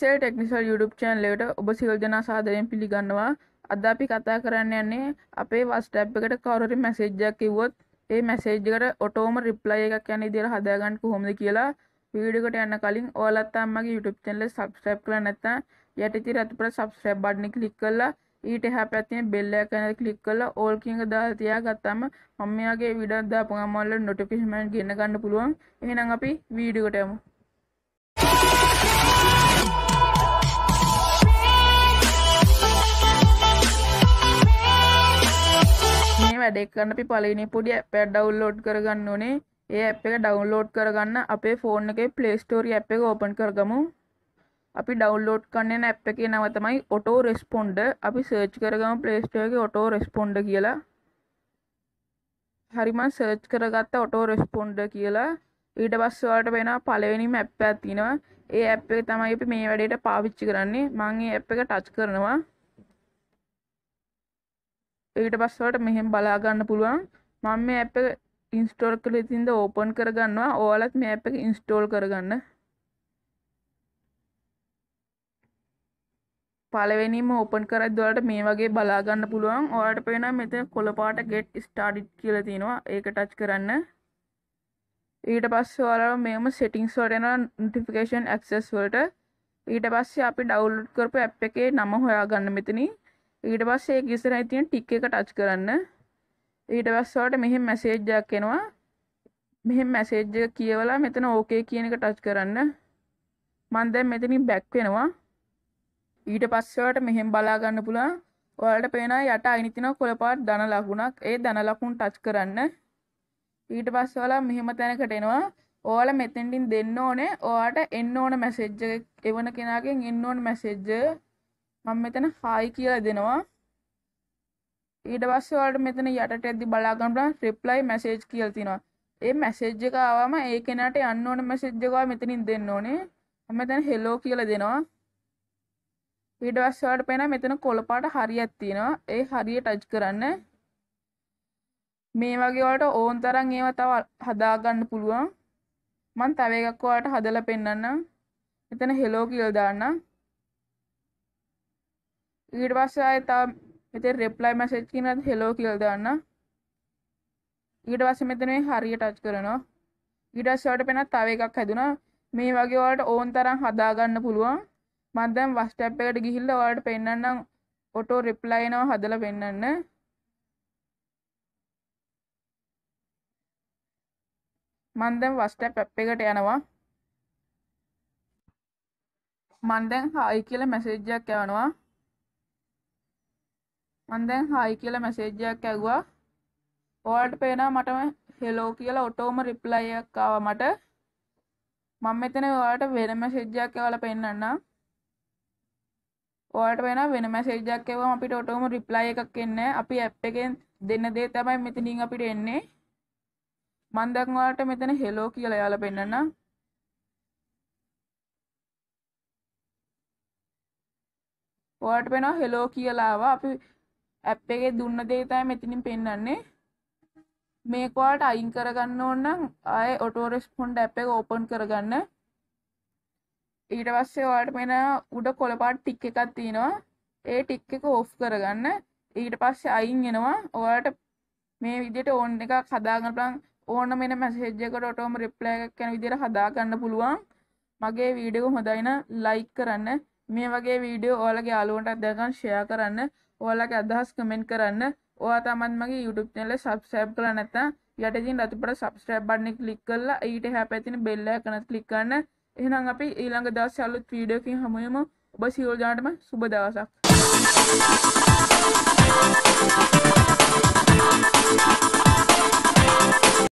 සේ ටෙක්නිසල් යුඩුප් චෑන්ලට ඔබ සිල් දෙනා සාදරයෙන් පිළිගන්නවා අද අපි කතා කරන්න යන්නේ අපේ වස්ටැප් එකට කවරරි මැසේජ්ජක් කිව්වොත් ඒ මැසේජ්කට ඔටෝම රිප්ලයි එකක් යන ඉදිර හදාගන්න කොහොමද කියලා වීඩියෝකට යන්න කලින් ඔයාලත් අම්මගේ YouTube channel එක subscribe කරලා නැත්නම් යටිති රතුපර subscribe button එක click කරලා ඊට එහා පැත්තේ bell එක ගැන click කරලා all කියන එක දාලා තියාගත්තම මම මෙයාගේ වීඩියෝ දාපු ගමන් වල notification ගෙන්න ගන්න පුළුවන් එහෙනම් අපි වීඩියෝකට යමු වැඩෙක් කරන්න අපි පලවිනි පොඩි පැඩ් ඩවල්ලෝඩ් කරගන්න ඕනේ ඒ ඇ් එක ඩවන්ලෝඩ් කරගන්න අපේ ෆෝන් එක පලේස්ටෝරි ඇ් එක ඕපන් කරගමු අපි ඩවන්ලෝඩ් කන්න ඇ් එක නවතමයි ඔටෝ රෙස්පොන්ඩ අපි සර්ච් කරගම පලේස්ටෝගේ ඔටෝ රෙස්පොන්ඩ කියලා හරිම සර්ච් කරගත්ත ඔටෝ රෙස්පොන්ඩ කියලා ඊට බස්වාට වෙන පලවෙනි මැප්ප ඇතිනවා ඒ ඇ් එක තමයි අපි මේ වැඩට පාවිච්චි කරන්නේ මංගේ ඇ් එක ටච් කරනවා ඊට පස්සවට මෙහෙම බලාගන්න පුළුවන් මම මේ ඇප් එක ඉන්ස්ටෝල් කරලා ඉතින්ද ඕපන් කරගන්නවා ඔයාලත් මේ ඇප් එක ඉන්ස්ටෝල් කරගන්න පළවෙනිම ඕපන් කරද්දි ඔයාලට මේ වගේ බලා ගන්න පුළුවන්. ඔයාලට පේනවා මෙතන කොළ පාට get started කියලා තියෙනවා. ඒක ටච් කරන්න. ඊට පස්සේ ඔයාලා මේම settings වලට යනවා notification access වලට. ඊට පස්සේ අපි download කරපු app එකේ නම හොයාගන්න මෙතනින්. ඊට පස්සේ ඒක ඉස්සරහින් තියෙන ටික් එක ටච් කරන්න ඊට පස්සේ ඔයාලට මෙහෙම මැසේජ් එකක් එනවා මෙහෙම මැසේජ් එක කියවලා මෙතන ඕකේ කියන එක ටච් කරන්න මම දැන් මෙතනින් බැක් වෙනවා ඊට පස්සේ ඔයාලට මෙහෙම බලා ගන්න පුළුවන් ඔයාලට පේනවා යට අයින් තියෙන කොළපාට ධන ලකුණක් ඒ ධන ලකුණ ටච් කරන්න ඊට පස්සේ ඔයාලා මෙහෙම තැනකට එනවා. ඔයාලා මෙතෙන්ටින් දෙන්න ඕනේ. ඔයාට එන්න ඕන මැසේජ් එක එවන කෙනාගෙන් එන්න ඕන මැසේජ් මම මෙතන හායි කියලා දෙනවා ඊට පස්සේ ඔයාලට මෙතන යටට ඇද්දි බලා ගන්න පුළුවන් රිප්ලයි මැසේජ් කියලා තියෙනවා ඒ මැසේජ් එක ආවම ඒ කෙනාට යන්න ඕන මැසේජ් එක මෙතනින් දෙන්න ඕනේ මම මෙතන හෙලෝ කියලා දෙනවා ඊට පස්සේ ඔයාලට පේනවා මෙතන කොළ පාට හරියක් තියෙනවා ඒ හරිය ටච් කරන්න මේ වගේ ඔයාලට ඕන් තරම් ඒවා තව හදා ගන්න පුළුවන් මම තව එකක් ඔයාලට හදලා පෙන්නන්නම් මෙතන හෙලෝ කියලා දාන්නම් ඊට පස්සේ ආයෙ තව මෙතන reply message කියනත් hello කියලා දාන්න ඊට පස්සේ මෙතන මේ හරිය ටච් කරනවා ඊට පස්සේ ඔයාලට පෙනෙන තව එකක් හැදුනා මේ වගේ ඔයාලට ඕන් තරම් හදාගන්න පුළුවන් මම දැන් WhatsApp එකට ගිහිල්ලා ඔයාලට පෙන්නන්නම් ඔටෝ reply එනවා හදලා පෙන්නන්න මන් දැන් WhatsApp app එකට යනවා මන් දැන් hi කියලා message එකක් යවනවා මන් දැන් හයි කියලා මැසේජයක් ඇගවා ඔයාට පේනා මටම හෙලෝ කියලා ඔටෝම රිප්ලයියක් ආව මට මම මෙතන ඔයාට වෙන මැසේජයක් ඇවලා පෙන්නන්න ඔයාට වෙන වෙන මැසේජයක් එවම අපිට ඔටෝම රිප්ලයි එකක් එන්නේ අපි ඇප් එකෙන් දෙන්න දේ තමයි මෙතනින් අපිට එන්නේ මන් දැන් ඔයාට මෙතන හෙලෝ කියලා යාලා පෙන්නන්න ඔයාට වෙනවා හෙලෝ කියලාවා අපි ඇප් එකේ දුන්න දේ තමයි මෙතනින් පෙන්වන්නේ මේකවාට අයින් කරගන්න ඕන නම් ආයේ ඔටෝ රෙස්පොන්ඩ් ඇප් එක ඕපන් කරගන්න ඊට පස්සේ ඔයාලට මෙන්න උඩ කොළ පාට ටික් එකක් තියෙනවා ඒ ටික් එක ඕෆ් කරගන්න ඊට පස්සේ අයින් එනවා ඔයාලට මේ විදිහට ඕන් එකක් හදාගන්න පුළුවන් ඕන මෙන්න මැසේජ් එකට ඔටෝම රිප්ලයි එකක් කරන විදිහට හදාගන්න පුළුවන් මගේ වීඩියෝ හොඳයි නම් ලයික් කරන්න මේ වගේ වීඩියෝ ඔයාලගේ යාළුවන්ට අදගන්න ෂෙයා කරන්න ඕලක අදහස් කමෙන්ට් කරන්න ඕවා තමන් මගේ YouTube channel subscribe කරලා නැත්නම් යටතින් රතුපඩ subscribe button එක click කරලා ඊට එහා පැත්තේ bell icon එක click කරන්න එහෙනම් අපි ඊළඟ දවසේ අලුත් වීඩියෝ එකකින් හමු වෙමු ඔබ සියලු දෙනාටම සුබ දවසක්